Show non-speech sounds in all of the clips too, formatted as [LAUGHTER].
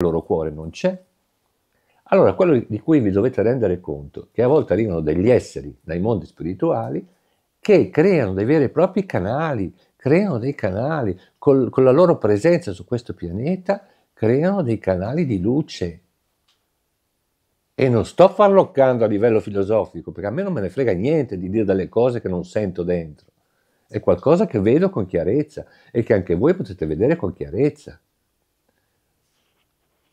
loro cuore non c'è, allora quello di cui vi dovete rendere conto è che a volte arrivano degli esseri dai mondi spirituali che creano dei veri e propri canali, creano dei canali col, con la loro presenza su questo pianeta, creano dei canali di luce. E non sto farloccando a livello filosofico, perché a me non me ne frega niente di dire delle cose che non sento dentro. È qualcosa che vedo con chiarezza e che anche voi potete vedere con chiarezza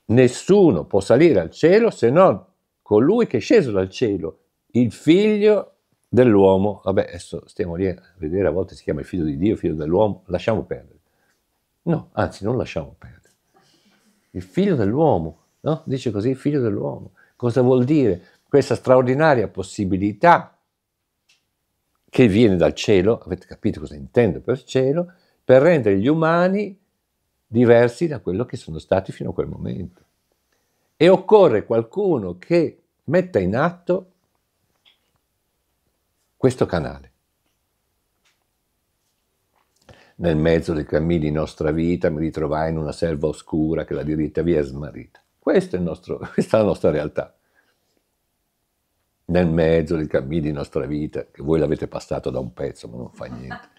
nessuno può salire al cielo se non colui che è sceso dal cielo, il figlio dell'uomo. Vabbè, adesso stiamo lì a vedere, a volte si chiama il figlio di Dio, figlio dell'uomo, lasciamo perdere. No, anzi, non lasciamo perdere. Il figlio dell'uomo, no? Dice così, il figlio dell'uomo. Cosa vuol dire? Questa straordinaria possibilità che viene dal cielo, avete capito cosa intendo per cielo, per rendere gli umani diversi da quello che sono stati fino a quel momento. E occorre qualcuno che metta in atto questo canale. Nel mezzo del cammino di nostra vita mi ritrovai in una selva oscura che la diritta via è smarrita. Questa è, nostro, [LAUGHS] questa è la nostra realtà. Nel mezzo del cammino di nostra vita, che voi l'avete passato da un pezzo, ma non fa niente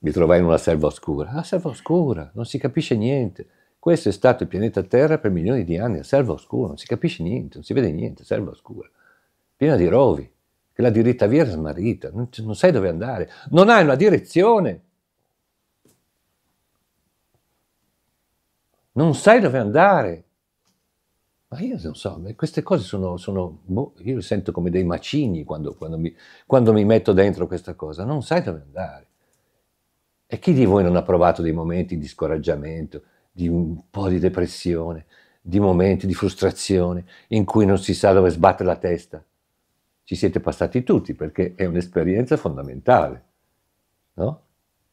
mi trovai in una selva oscura. La ah, selva oscura, non si capisce niente. Questo è stato il pianeta Terra per milioni di anni, la selva oscura, non si capisce niente, non si vede niente, selva oscura. Piena di rovi, che la diritta via è smarrita, non, non sai dove andare, non hai una direzione. Non sai dove andare. Ma io non so, queste cose sono, sono boh, io sento come dei macigni quando, quando, mi, quando mi metto dentro questa cosa, non sai dove andare. E chi di voi non ha provato dei momenti di scoraggiamento, di un po' di depressione, di momenti di frustrazione in cui non si sa dove sbatte la testa? Ci siete passati tutti perché è un'esperienza fondamentale, no?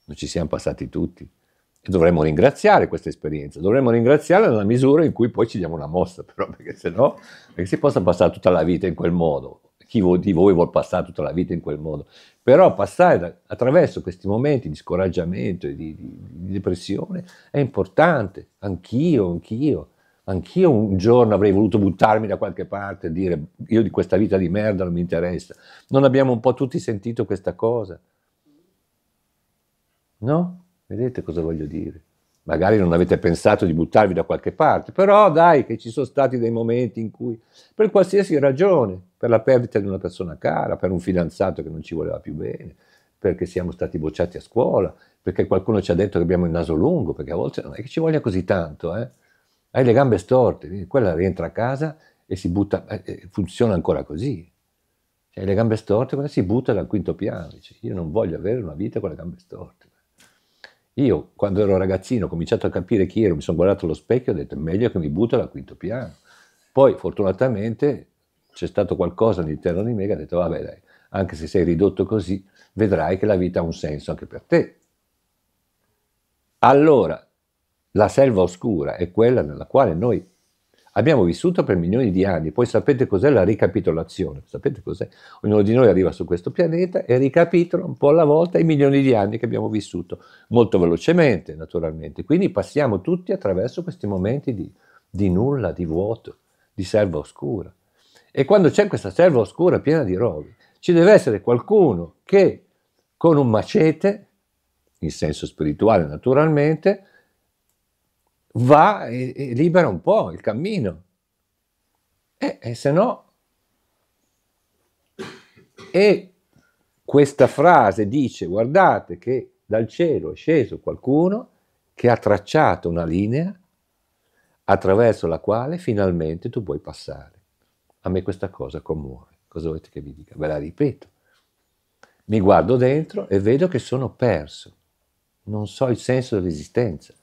Non ci siamo passati tutti. E dovremmo ringraziare questa esperienza, dovremmo ringraziarla nella misura in cui poi ci diamo una mossa, [LAUGHS] però, perché se no, perché si possa passare tutta la vita in quel modo, chi di voi vuole passare tutta la vita in quel modo, però passare da, attraverso questi momenti di scoraggiamento e di, di, di depressione è importante, anch'io, anch'io, anch'io un giorno avrei voluto buttarmi da qualche parte e dire io di questa vita di merda non mi interessa, non abbiamo un po' tutti sentito questa cosa, no? Vedete cosa voglio dire? magari non avete pensato di buttarvi da qualche parte, però dai che ci sono stati dei momenti in cui, per qualsiasi ragione, per la perdita di una persona cara, per un fidanzato che non ci voleva più bene, perché siamo stati bocciati a scuola, perché qualcuno ci ha detto che abbiamo il naso lungo, perché a volte non è che ci voglia così tanto, eh? hai le gambe storte, quella rientra a casa e si butta, eh, eh, funziona ancora così. hai le gambe storte, quella si butta dal quinto piano, dice, io non voglio avere una vita con le gambe storte. Io, quando ero ragazzino, ho cominciato a capire chi ero, mi sono guardato allo specchio e ho detto, meglio che mi butto al quinto piano. Poi, fortunatamente, c'è stato qualcosa all'interno di me che ha detto, vabbè dai, anche se sei ridotto così, vedrai che la vita ha un senso anche per te. Allora, la selva oscura è quella nella quale noi Abbiamo vissuto per milioni di anni, poi sapete cos'è la ricapitolazione, sapete cos'è? Ognuno di noi arriva su questo pianeta e ricapitola un po' alla volta i milioni di anni che abbiamo vissuto, molto velocemente naturalmente, quindi passiamo tutti attraverso questi momenti di, di nulla, di vuoto, di serva oscura. E quando c'è questa serva oscura piena di rovi, ci deve essere qualcuno che con un macete, in senso spirituale naturalmente, va e, e libera un po' il cammino. E, e se no... E questa frase dice, guardate che dal cielo è sceso qualcuno che ha tracciato una linea attraverso la quale finalmente tu puoi passare. A me questa cosa commuove. Cosa volete che vi dica? Ve la ripeto. Mi guardo dentro e vedo che sono perso. Non so il senso dell'esistenza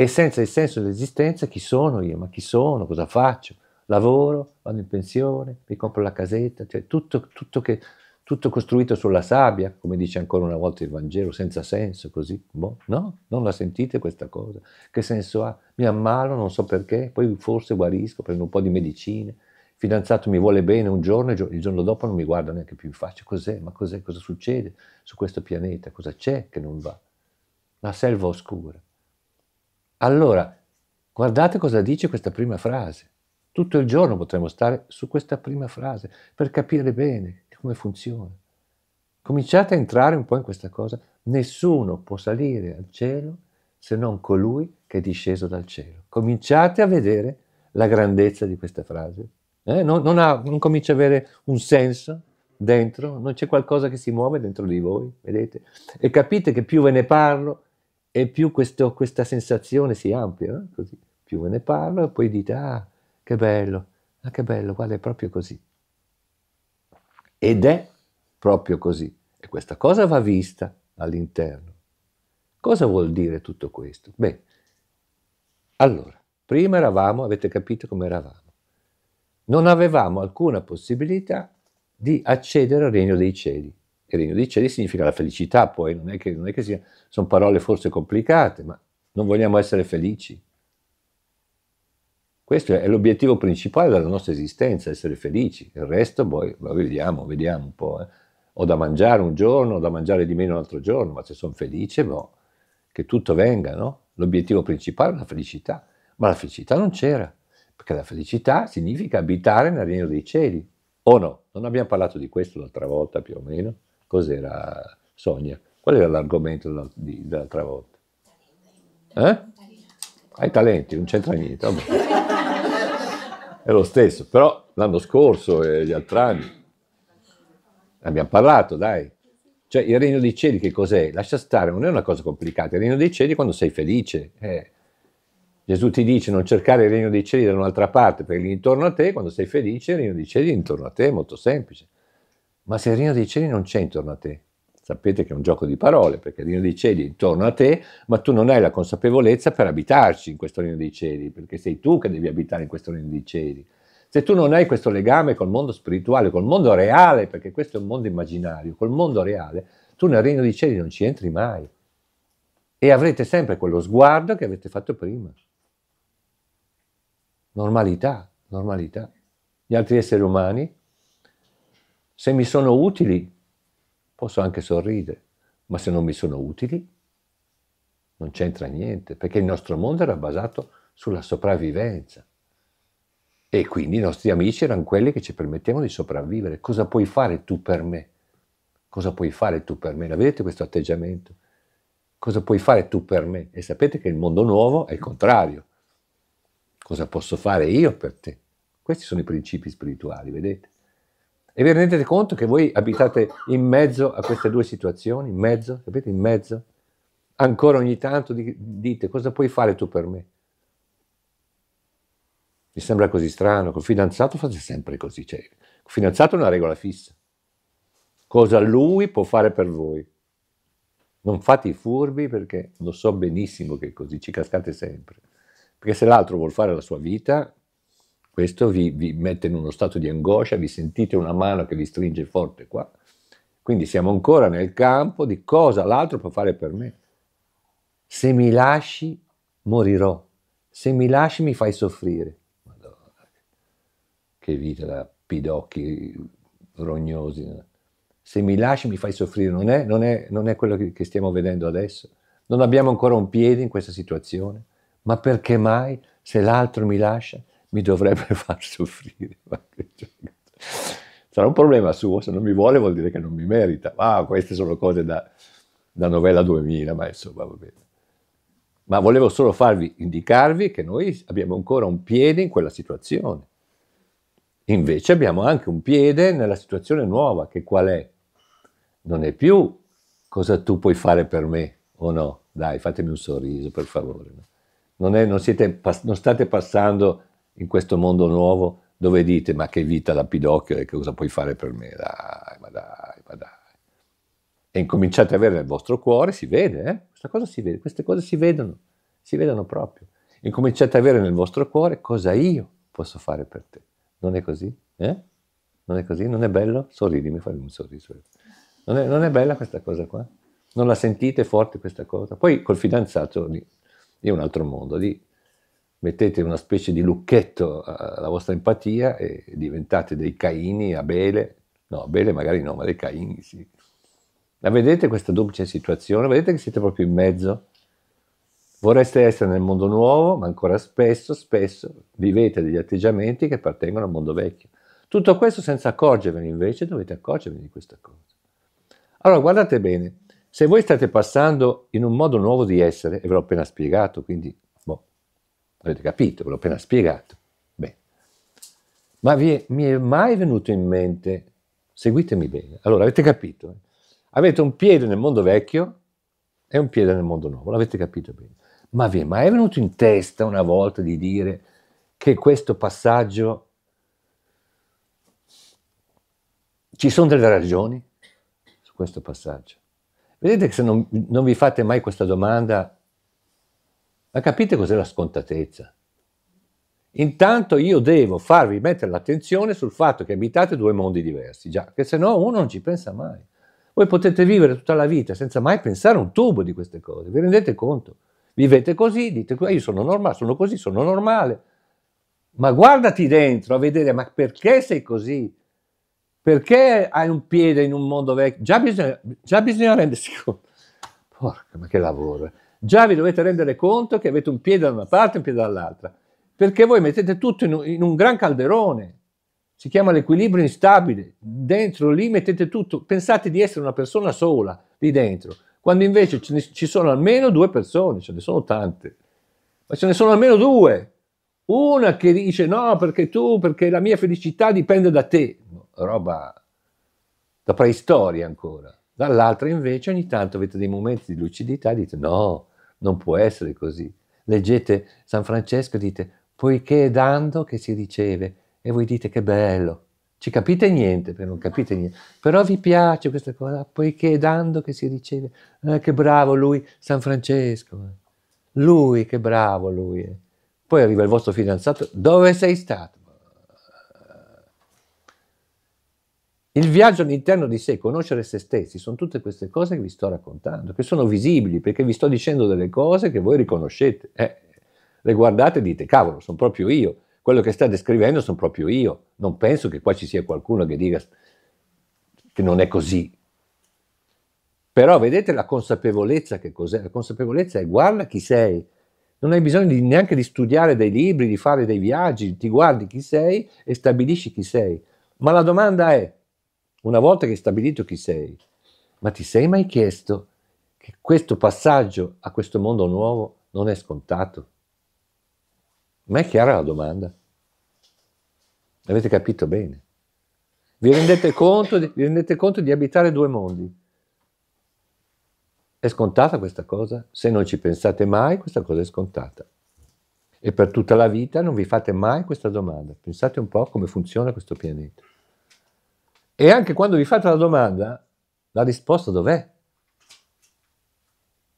e senza il senso dell'esistenza chi sono io, ma chi sono, cosa faccio, lavoro, vado in pensione, mi compro la casetta, cioè tutto, tutto, che, tutto costruito sulla sabbia, come dice ancora una volta il Vangelo, senza senso, così, boh, no, non la sentite questa cosa, che senso ha? Mi ammalo, non so perché, poi forse guarisco, prendo un po' di medicine, il fidanzato mi vuole bene un giorno, il giorno dopo non mi guarda neanche più in faccia, cos'è, ma cos'è, cosa succede su questo pianeta, cosa c'è che non va? La selva oscura. Allora, guardate cosa dice questa prima frase. Tutto il giorno potremmo stare su questa prima frase per capire bene come funziona. Cominciate a entrare un po' in questa cosa. Nessuno può salire al cielo se non colui che è disceso dal cielo. Cominciate a vedere la grandezza di questa frase. Eh? Non, non, ha, non, comincia a avere un senso dentro, non c'è qualcosa che si muove dentro di voi, vedete? E capite che più ve ne parlo, e più questo, questa sensazione si amplia, no? Eh, così. più ve ne parlo e poi dite, ah, che bello, ah, che bello, guarda, è proprio così. Ed è proprio così. E questa cosa va vista all'interno. Cosa vuol dire tutto questo? Beh, allora, prima eravamo, avete capito come eravamo, non avevamo alcuna possibilità di accedere al regno dei cieli. Il regno dei cieli significa la felicità, poi non è che, non è che sia, sono parole forse complicate, ma non vogliamo essere felici. Questo è l'obiettivo principale della nostra esistenza, essere felici. Il resto poi boh, lo vediamo, vediamo un po'. Eh. Ho da mangiare un giorno, ho da mangiare di meno un altro giorno, ma se sono felice, boh, che tutto venga, no? L'obiettivo principale è la felicità. Ma la felicità non c'era, perché la felicità significa abitare nel regno dei cieli. O no? Non abbiamo parlato di questo l'altra volta più o meno? Cos'era Sonia? Qual era l'argomento dell'altra volta? Eh? Ai talenti, non c'entra niente. Vabbè. È lo stesso, però l'anno scorso e gli altri anni abbiamo parlato, dai. Cioè il regno dei cieli che cos'è? Lascia stare, non è una cosa complicata. Il regno dei cieli è quando sei felice. Eh. Gesù ti dice non cercare il regno dei cieli da un'altra parte, perché intorno a te, quando sei felice, il regno dei cieli è intorno a te, è molto semplice ma se il regno dei cieli non c'è intorno a te, sapete che è un gioco di parole, perché il regno dei cieli è intorno a te, ma tu non hai la consapevolezza per abitarci in questo regno dei cieli, perché sei tu che devi abitare in questo regno dei cieli. Se tu non hai questo legame col mondo spirituale, col mondo reale, perché questo è un mondo immaginario, col mondo reale, tu nel regno dei cieli non ci entri mai. E avrete sempre quello sguardo che avete fatto prima. Normalità, normalità. Gli altri esseri umani se mi sono utili, posso anche sorridere, ma se non mi sono utili, non c'entra niente, perché il nostro mondo era basato sulla sopravvivenza. E quindi i nostri amici erano quelli che ci permettevano di sopravvivere. Cosa puoi fare tu per me? Cosa puoi fare tu per me? La vedete questo atteggiamento? Cosa puoi fare tu per me? E sapete che il mondo nuovo è il contrario. Cosa posso fare io per te? Questi sono i principi spirituali, vedete? E vi rendete conto che voi abitate in mezzo a queste due situazioni, in mezzo, capite, in mezzo? Ancora ogni tanto dite cosa puoi fare tu per me? Mi sembra così strano, col fidanzato fate sempre così, cioè, il fidanzato è una regola fissa. Cosa lui può fare per voi? Non fate i furbi perché lo so benissimo che è così, ci cascate sempre. Perché se l'altro vuol fare la sua vita, questo vi, vi mette in uno stato di angoscia, vi sentite una mano che vi stringe forte qua. Quindi siamo ancora nel campo di cosa l'altro può fare per me. Se mi lasci, morirò. Se mi lasci, mi fai soffrire. Madonna, che vita da pidocchi rognosi. Se mi lasci mi fai soffrire, non è, non è, non è quello che, che stiamo vedendo adesso. Non abbiamo ancora un piede in questa situazione, ma perché mai se l'altro mi lascia? mi dovrebbe [LAUGHS] far soffrire. Sarà un problema suo, se non mi vuole vuol dire che non mi merita. Ah, queste sono cose da, da novella 2000, ma insomma va bene. Ma volevo solo farvi, indicarvi che noi abbiamo ancora un piede in quella situazione. Invece abbiamo anche un piede nella situazione nuova, che qual è? Non è più cosa tu puoi fare per me o no? Dai, fatemi un sorriso per favore. Non, è, non, siete, non state passando in questo mondo nuovo dove dite ma che vita la pidocchio e cosa puoi fare per me? Dai, ma dai, ma dai. E incominciate a avere nel vostro cuore, si vede, eh? Questa cosa si vede, queste cose si vedono, si vedono proprio. Incominciate a avere nel vostro cuore cosa io posso fare per te. Non è così? Eh? Non è così? Non è bello? Sorridi, mi fai un sorriso. Non è, non è bella questa cosa qua? Non la sentite forte questa cosa? Poi col fidanzato lì, lì è un altro mondo, lì mettete una specie di lucchetto eh, alla vostra empatia e diventate dei Caini, Abele, no, Abele magari no, ma dei Caini sì. La vedete questa duplice situazione? Vedete che siete proprio in mezzo? Vorreste essere nel mondo nuovo, ma ancora spesso, spesso vivete degli atteggiamenti che appartengono al mondo vecchio. Tutto questo senza accorgervene invece, dovete accorgervi di questa cosa. Allora guardate bene, se voi state passando in un modo nuovo di essere, e ve l'ho appena spiegato, quindi Avete capito, ve l'ho appena spiegato. Beh. Ma è, mi è mai venuto in mente, seguitemi bene, allora avete capito, eh? avete un piede nel mondo vecchio e un piede nel mondo nuovo, l'avete capito bene. Ma vi è mai venuto in testa una volta di dire che questo passaggio ci sono delle ragioni su questo passaggio? Vedete che se non, non vi fate mai questa domanda ma capite cos'è la scontatezza? Intanto io devo farvi mettere l'attenzione sul fatto che abitate due mondi diversi, già, che se no uno non ci pensa mai. Voi potete vivere tutta la vita senza mai pensare un tubo di queste cose, vi rendete conto? Vivete così, dite ah, io sono normale, sono così, sono normale. Ma guardati dentro a vedere, ma perché sei così? Perché hai un piede in un mondo vecchio? Già bisogna, già bisogna [LAUGHS] rendersi conto. Porca, ma che lavoro! Eh già vi dovete rendere conto che avete un piede da una parte e un piede dall'altra, perché voi mettete tutto in un, in un gran calderone, si chiama l'equilibrio instabile, dentro lì mettete tutto, pensate di essere una persona sola lì dentro, quando invece ce ne, ci sono almeno due persone, ce ne sono tante, ma ce ne sono almeno due, una che dice no perché tu, perché la mia felicità dipende da te, roba da preistoria ancora dall'altra invece ogni tanto avete dei momenti di lucidità e dite no, non può essere così. Leggete San Francesco e dite poiché è dando che si riceve e voi dite che bello. Ci capite niente, perché non capite niente, però vi piace questa cosa, poiché è dando che si riceve, eh, che bravo lui, San Francesco, eh. lui, che bravo lui. Eh. Poi arriva il vostro fidanzato, dove sei stato? Il viaggio all'interno di sé, conoscere se stessi, sono tutte queste cose che vi sto raccontando, che sono visibili, perché vi sto dicendo delle cose che voi riconoscete. Eh, le guardate e dite, cavolo, sono proprio io, quello che sta descrivendo sono proprio io, non penso che qua ci sia qualcuno che dica che non è così. Però vedete la consapevolezza che cos'è? La consapevolezza è guarda chi sei, non hai bisogno di, neanche di studiare dei libri, di fare dei viaggi, ti guardi chi sei e stabilisci chi sei. Ma la domanda è, una volta che hai stabilito chi sei, ma ti sei mai chiesto che questo passaggio a questo mondo nuovo non è scontato? Ma è chiara la domanda? Avete capito bene? Vi rendete conto di, vi rendete conto di abitare due mondi? È scontata questa cosa? Se non ci pensate mai, questa cosa è scontata. E per tutta la vita non vi fate mai questa domanda. Pensate un po' come funziona questo pianeta. E anche quando vi fate la domanda, la risposta dov'è?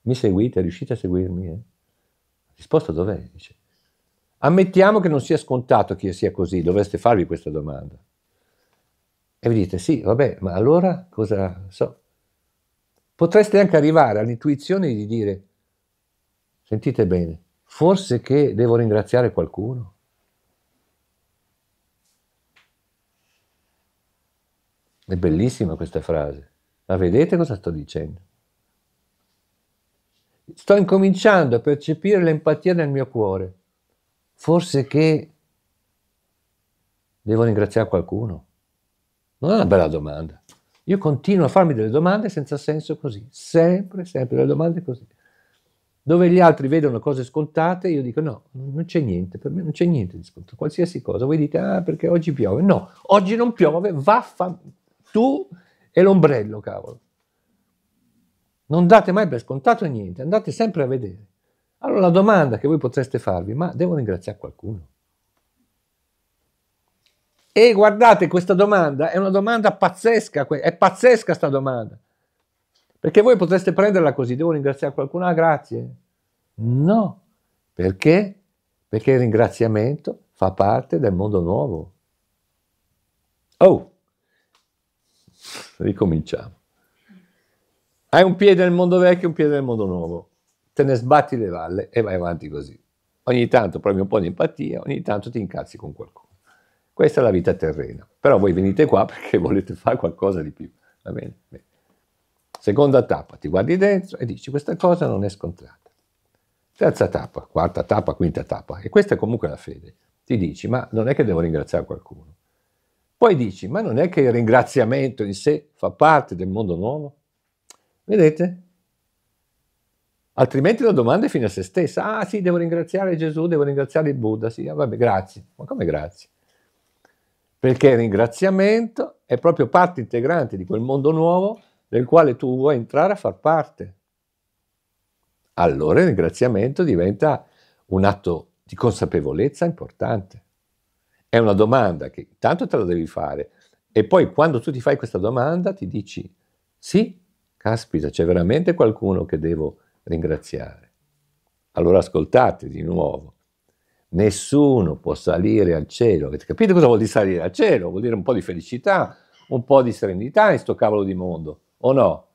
Mi seguite? Riuscite a seguirmi? Eh? La risposta dov'è? Dice. Ammettiamo che non sia scontato che sia così, dovreste farvi questa domanda. E vi dite, sì, vabbè, ma allora cosa so? Potreste anche arrivare all'intuizione di dire, sentite bene, forse che devo ringraziare qualcuno? È bellissima questa frase. Ma vedete cosa sto dicendo? Sto incominciando a percepire l'empatia nel mio cuore. Forse che devo ringraziare qualcuno? Non è una bella domanda. Io continuo a farmi delle domande senza senso così, sempre, sempre delle domande così. Dove gli altri vedono cose scontate, io dico no, non c'è niente, per me non c'è niente di scontato, qualsiasi cosa. Voi dite, ah perché oggi piove? No, oggi non piove, vaffanculo tu e l'ombrello, cavolo. Non date mai per scontato niente, andate sempre a vedere. Allora la domanda che voi potreste farvi, ma devo ringraziare qualcuno? E guardate, questa domanda è una domanda pazzesca, è pazzesca questa domanda. Perché voi potreste prenderla così, devo ringraziare qualcuno, ah grazie. No, perché? Perché il ringraziamento fa parte del mondo nuovo. Oh, ricominciamo. Hai un piede nel mondo vecchio, un piede nel mondo nuovo. Te ne sbatti le valle e vai avanti così. Ogni tanto provi un po' di empatia, ogni tanto ti incazzi con qualcuno. Questa è la vita terrena. Però voi venite qua [LAUGHS] perché volete fare qualcosa di più. Va bene? bene. Seconda tappa, ti guardi dentro e dici questa cosa non è scontrata. Terza tappa, quarta tappa, quinta tappa. E questa è comunque la fede. Ti dici, ma non è che devo ringraziare qualcuno. Poi dici, ma non è che il ringraziamento in sé fa parte del mondo nuovo? Vedete? Altrimenti la domanda è fine a se stessa. Ah sì, devo ringraziare Gesù, devo ringraziare il Buddha, sì, ah, vabbè, grazie. Ma come grazie? Perché il ringraziamento è proprio parte integrante di quel mondo nuovo del quale tu vuoi entrare a far parte. Allora il ringraziamento diventa un atto di consapevolezza importante. È una domanda che tanto te la devi fare e poi quando tu ti fai questa domanda ti dici sì, caspita, c'è veramente qualcuno che devo ringraziare. Allora ascoltate di nuovo. Nessuno può salire al cielo. Avete capito cosa vuol dire salire al cielo? Vuol dire un po' di felicità, un po' di serenità in sto cavolo di mondo, o no?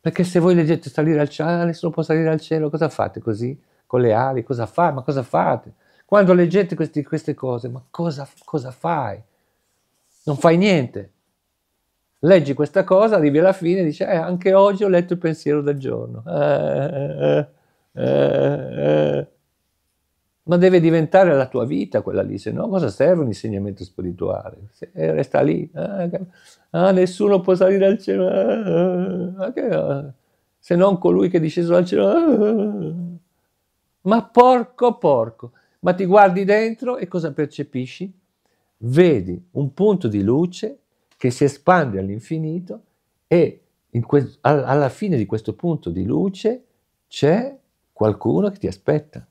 Perché se voi leggete salire al cielo, nessuno può salire al cielo, cosa fate così? Con le ali, cosa fa? Ma cosa fate? Quando leggete questi, queste cose, ma cosa, cosa fai? Non fai niente. Leggi questa cosa, arrivi alla fine e dici, eh, anche oggi ho letto il pensiero del giorno. Eh, eh, eh, eh, eh. ma deve diventare la tua vita quella lì, se no cosa serve un insegnamento spirituale? Se resta lì, ah, ah, nessuno può salire al cielo, ah, che, se non colui che è disceso dal cielo. Ma porco porco! ma ti guardi dentro e cosa percepisci? Vedi un punto di luce che si espande all'infinito e que- alla fine di questo punto di luce c'è qualcuno che ti aspetta.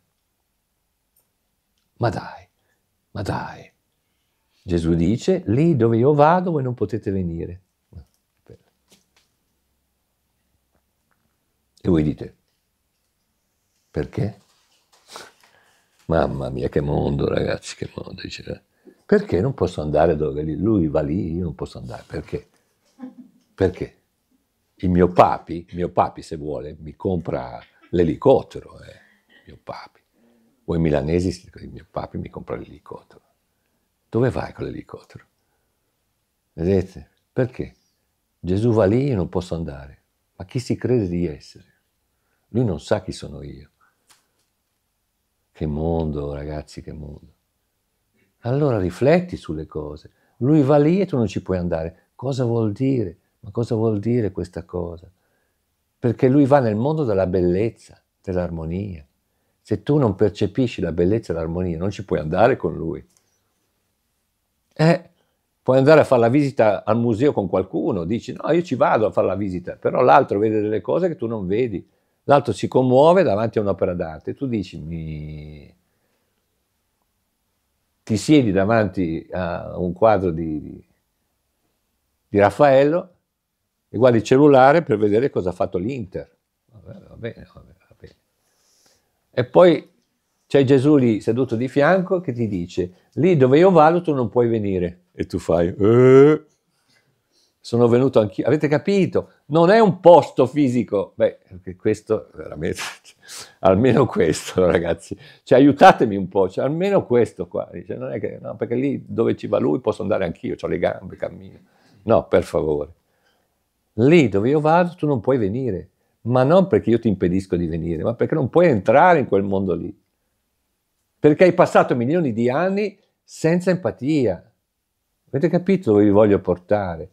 Ma dai, ma dai. Gesù dice, lì dove io vado voi non potete venire. E voi dite, perché? Mamma mia, che mondo, ragazzi, che mondo. Dice, perché non posso andare dove lui va lì, io non posso andare. Perché? Perché? Il mio papi, mio papi se vuole, mi compra l'elicottero, eh. mio papi. O i milanesi, il mio papi mi compra l'elicottero. Dove vai con l'elicottero? Vedete? Perché? Gesù va lì, io non posso andare. Ma chi si crede di essere? Lui non sa chi sono io. Che mondo, ragazzi, che mondo. Allora rifletti sulle cose. Lui va lì e tu non ci puoi andare. Cosa vuol dire? Ma cosa vuol dire questa cosa? Perché lui va nel mondo della bellezza, dell'armonia. Se tu non percepisci la bellezza e l'armonia, non ci puoi andare con lui. Eh, puoi andare a fare la visita al museo con qualcuno, dici no, io ci vado a fare la visita, però l'altro vede delle cose che tu non vedi. L'altro si commuove davanti a un'opera d'arte. Tu dici, mi... ti siedi davanti a un quadro di, di, di Raffaello e guardi il cellulare per vedere cosa ha fatto l'Inter. Va bene, va bene, va bene. E poi c'è Gesù lì seduto di fianco che ti dice, lì dove io vado tu non puoi venire. E tu fai, eh, sono venuto anch'io. Avete capito? Non è un posto fisico. Beh, questo veramente, [LAUGHS] almeno questo, ragazzi. Cioè, aiutatemi un po', cioè, almeno questo qua. Dice, non è che, no, perché lì dove ci va lui posso andare anch'io, ho le gambe, cammino. No, per favore. Lì dove io vado tu non puoi venire, ma non perché io ti impedisco di venire, ma perché non puoi entrare in quel mondo lì. Perché hai passato milioni di anni senza empatia. Avete capito dove vi voglio portare?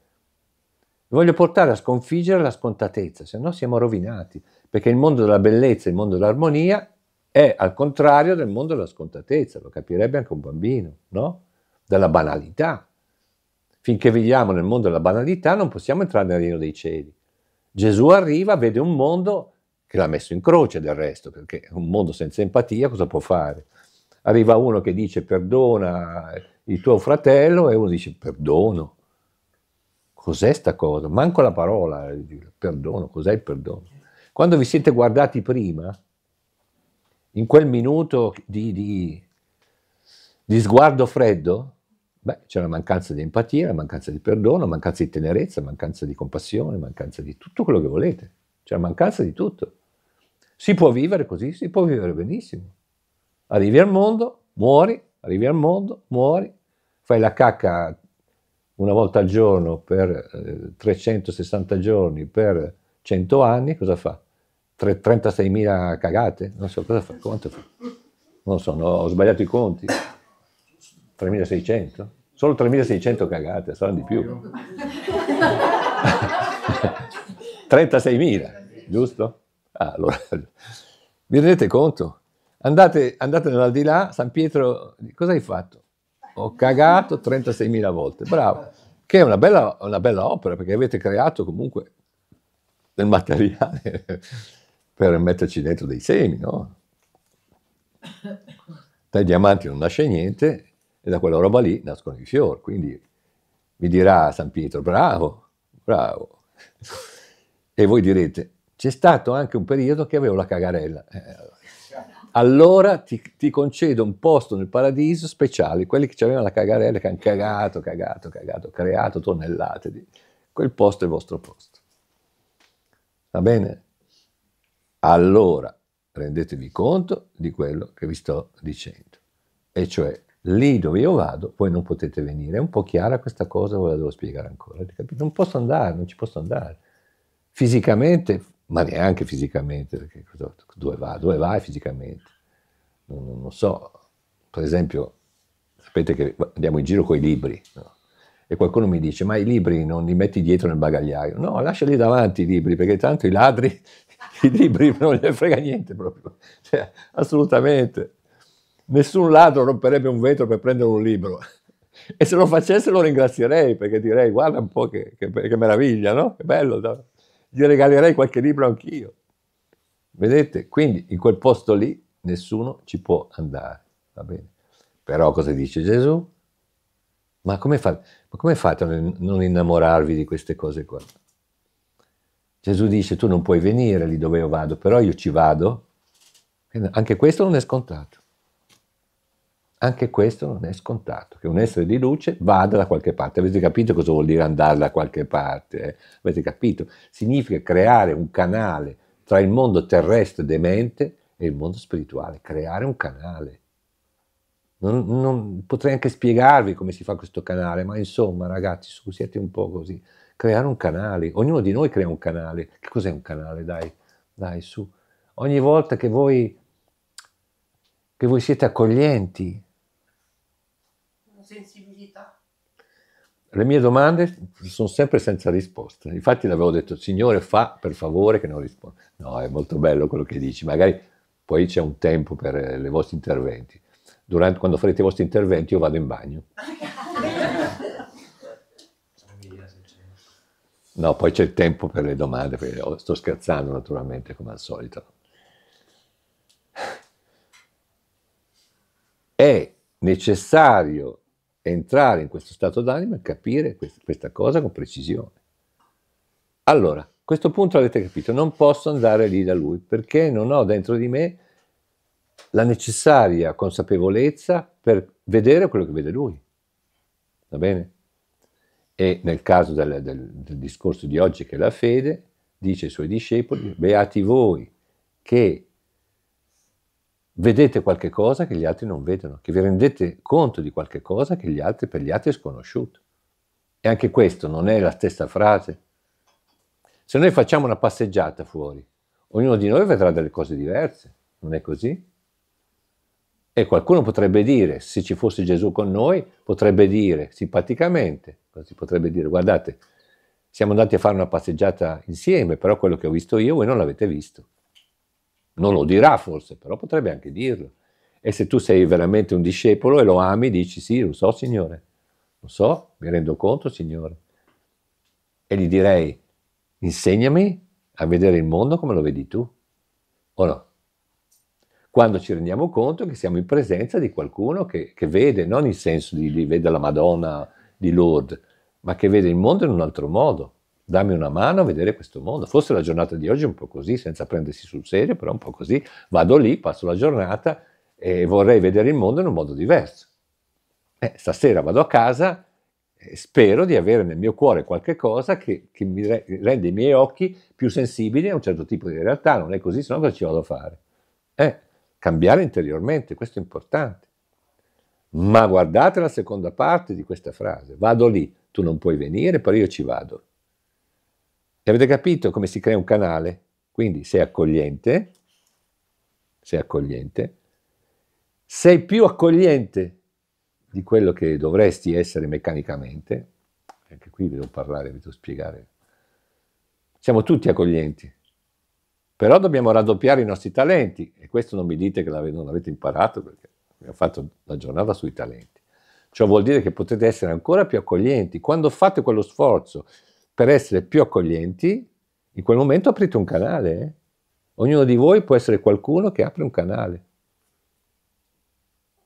voglio portare a sconfiggere la scontatezza, se no siamo rovinati, perché il mondo della bellezza, il mondo dell'armonia è al contrario del mondo della scontatezza, lo capirebbe anche un bambino, no? Della banalità. Finché viviamo nel mondo della banalità non possiamo entrare nel regno dei cieli. Gesù arriva, vede un mondo che l'ha messo in croce del resto, perché un mondo senza empatia cosa può fare? Arriva uno che dice perdona il tuo fratello e uno dice perdono, cos'è sta cosa? Manco la parola, eh, perdono, cos'è il perdono? Quando vi siete guardati prima, in quel minuto di, di, di sguardo freddo, beh, c'è la mancanza di empatia, la mancanza di perdono, la mancanza di tenerezza, la mancanza di compassione, la mancanza di tutto quello che volete, c'è la mancanza di tutto. Si può vivere così, si può vivere benissimo. Arrivi al mondo, muori, arrivi al mondo, muori, fai la cacca una volta al giorno per eh, 360 giorni per 100 anni, cosa fa? 36.000 cagate? Non so cosa fa, quanto fa? Non so, no, ho sbagliato i conti. 3.600? Solo 3.600 cagate, saranno di più. 36.000, [LAUGHS] giusto? Ah, allora, vi rendete conto? Andate, andate nell'aldilà, San Pietro, cosa hai fatto? Ho cagato 36.000 volte, bravo. Che è una bella, una bella opera perché avete creato comunque del materiale [LAUGHS] per metterci dentro dei semi, no? Dai diamanti non nasce niente e da quella roba lì nascono i fiori, quindi mi dirà San Pietro, bravo, bravo. E voi direte, c'è stato anche un periodo che avevo la cagarella. Eh, allora ti, ti, concedo un posto nel paradiso speciale, quelli che avevano la cagarella, che hanno cagato, cagato, cagato, creato tonnellate di... Quel posto è il vostro posto. Va bene? Allora rendetevi conto di quello che vi sto dicendo. E cioè, lì dove io vado, voi non potete venire. È un po' chiara questa cosa, ve la devo spiegare ancora. Non posso andare, non ci posso andare. Fisicamente ma neanche fisicamente, perché dove va? Dove vai fisicamente? Non, non, so, per esempio, sapete che andiamo in giro con i libri, no? e qualcuno mi dice, ma i libri non li metti dietro nel bagagliaio? No, lasciali davanti i libri, perché tanto i ladri, [LAUGHS] i libri non gli frega niente proprio, cioè, assolutamente. Nessun ladro romperebbe un vetro per prendere un libro. E se lo facesse lo ringrazierei perché direi guarda un po' che, che, che meraviglia, no? Che bello. No? gli regalerei qualche libro anch'io. Vedete? Quindi in quel posto lì nessuno ci può andare, va bene? Però cosa dice Gesù? Ma come, fate, ma come fate a non innamorarvi di queste cose qua? Gesù dice, tu non puoi venire lì dove io vado, però io ci vado. Anche questo non è scontato. Anche questo non è scontato, che un essere di luce vada da qualche parte. Avete capito cosa vuol dire andare da qualche parte? Eh? Avete capito? Significa creare un canale tra il mondo terrestre demente e il mondo spirituale, creare un canale. Non, non, potrei anche spiegarvi come si fa questo canale, ma insomma ragazzi, su, siete un po' così. Creare un canale, ognuno di noi crea un canale. Che cos'è un canale? Dai, dai, su. Ogni volta che voi, che voi siete accoglienti, sensibilità? Le mie domande sono sempre senza risposta. Infatti l'avevo detto, Signore, fa per favore che non risponda. No, è molto bello quello che dici. Magari poi c'è un tempo per i eh, vostri interventi. Durante, quando farete i vostri interventi io vado in bagno. No, poi c'è il tempo per le domande, oh, sto scherzando naturalmente come al solito. È necessario entrare in questo stato d'animo e capire questa cosa con precisione. Allora, a questo punto avete capito, non posso andare lì da lui perché non ho dentro di me la necessaria consapevolezza per vedere quello che vede lui. Va bene? E nel caso del, del, del discorso di oggi che è la fede, dice ai suoi discepoli, beati voi che vedete qualche cosa che gli altri non vedono, che vi rendete conto di qualche cosa che gli altri, per gli altri è sconosciuto. E anche questo non è la stessa frase. Se noi facciamo una passeggiata fuori, ognuno di noi vedrà delle cose diverse, non è così? E qualcuno potrebbe dire, se ci fosse Gesù con noi, potrebbe dire simpaticamente, si potrebbe dire, guardate, siamo andati a fare una passeggiata insieme, però quello che ho visto io voi non l'avete visto. Non lo dirà forse, però potrebbe anche dirlo. E se tu sei veramente un discepolo e lo ami, dici sì, lo so Signore, lo so, mi rendo conto Signore. E gli direi, insegnami a vedere il mondo come lo vedi tu, o no? Quando ci rendiamo conto che siamo in presenza di qualcuno che, che vede, non in senso di, di vede la Madonna di Lourdes, ma che vede il mondo in un altro modo dammi una mano a vedere questo mondo. Forse la giornata di oggi è un po' così, senza prendersi sul serio, però un po' così. Vado lì, passo la giornata e vorrei vedere il mondo in un modo diverso. Eh, stasera vado a casa e spero di avere nel mio cuore qualche cosa che, che mi re- rende i miei occhi più sensibili a un certo tipo di realtà. Non è così, se no cosa ci vado a fare? Eh, cambiare interiormente, questo è importante. Ma guardate la seconda parte di questa frase. Vado lì, tu non puoi venire, però io ci vado. E avete capito come si crea un canale? Quindi sei accogliente, sei accogliente, sei più accogliente di quello che dovresti essere meccanicamente, anche qui devo parlare, devo spiegare, siamo tutti accoglienti, però dobbiamo raddoppiare i nostri talenti e questo non mi dite che non avete imparato perché abbiamo fatto la giornata sui talenti. Ciò vuol dire che potete essere ancora più accoglienti quando fate quello sforzo per essere più accoglienti, in quel momento aprite un canale. Eh. Ognuno di voi può essere qualcuno che apre un canale.